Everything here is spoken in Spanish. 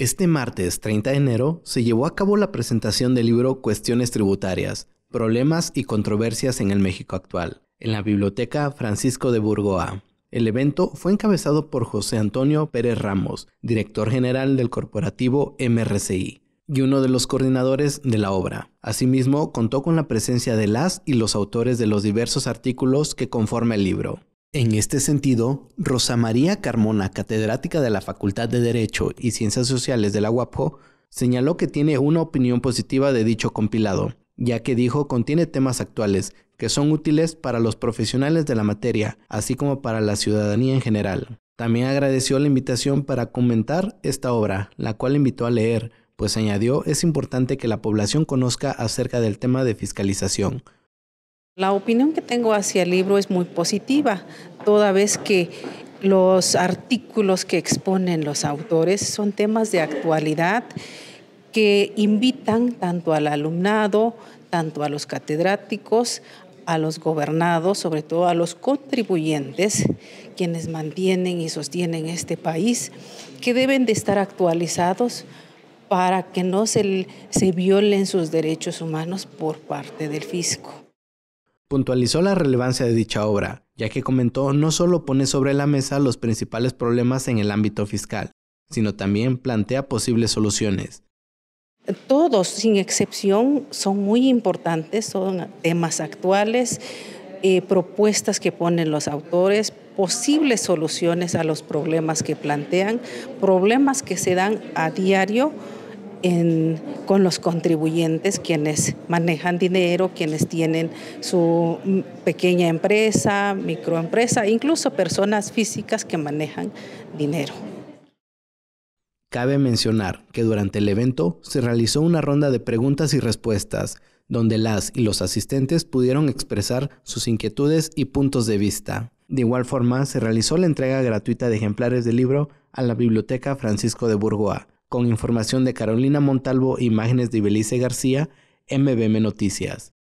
Este martes 30 de enero se llevó a cabo la presentación del libro Cuestiones Tributarias, Problemas y Controversias en el México Actual, en la Biblioteca Francisco de Burgoa. El evento fue encabezado por José Antonio Pérez Ramos, director general del corporativo MRCI y uno de los coordinadores de la obra. Asimismo, contó con la presencia de las y los autores de los diversos artículos que conforma el libro. En este sentido, Rosa María Carmona, catedrática de la Facultad de Derecho y Ciencias Sociales de la UAPO, señaló que tiene una opinión positiva de dicho compilado, ya que dijo contiene temas actuales que son útiles para los profesionales de la materia, así como para la ciudadanía en general. También agradeció la invitación para comentar esta obra, la cual invitó a leer, pues añadió es importante que la población conozca acerca del tema de fiscalización, la opinión que tengo hacia el libro es muy positiva, toda vez que los artículos que exponen los autores son temas de actualidad que invitan tanto al alumnado, tanto a los catedráticos, a los gobernados, sobre todo a los contribuyentes, quienes mantienen y sostienen este país, que deben de estar actualizados para que no se, se violen sus derechos humanos por parte del fisco. Puntualizó la relevancia de dicha obra, ya que comentó no solo pone sobre la mesa los principales problemas en el ámbito fiscal, sino también plantea posibles soluciones. Todos, sin excepción, son muy importantes, son temas actuales, eh, propuestas que ponen los autores, posibles soluciones a los problemas que plantean, problemas que se dan a diario con los contribuyentes, quienes manejan dinero, quienes tienen su pequeña empresa, microempresa, incluso personas físicas que manejan dinero. Cabe mencionar que durante el evento se realizó una ronda de preguntas y respuestas, donde las y los asistentes pudieron expresar sus inquietudes y puntos de vista. De igual forma, se realizó la entrega gratuita de ejemplares del libro a la Biblioteca Francisco de Burgoa, con información de Carolina Montalvo, imágenes de Belice García, MBM Noticias.